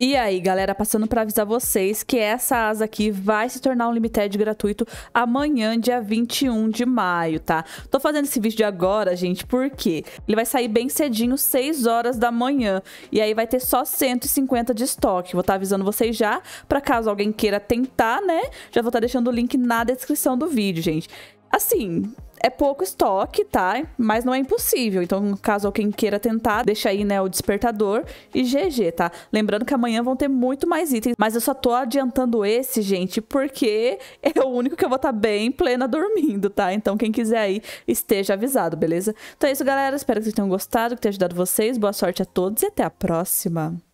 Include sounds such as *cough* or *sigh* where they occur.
E aí, galera, passando para avisar vocês que essa asa aqui vai se tornar um limited gratuito amanhã, dia 21 de maio, tá? Tô fazendo esse vídeo agora, gente, porque ele vai sair bem cedinho, 6 horas da manhã, e aí vai ter só 150 de estoque. Vou estar tá avisando vocês já, para caso alguém queira tentar, né? Já vou estar tá deixando o link na descrição do vídeo, gente. Assim, é pouco estoque, tá? Mas não é impossível. Então, caso alguém queira tentar, deixa aí, né, o despertador e GG, tá? Lembrando que amanhã vão ter muito mais itens, mas eu só tô adiantando esse, gente, porque *laughs* é o único que eu vou estar tá bem plena dormindo, tá? Então, quem quiser aí, esteja avisado, beleza? Então é isso, galera. Espero que vocês tenham gostado, que tenha ajudado vocês. Boa sorte a todos e até a próxima.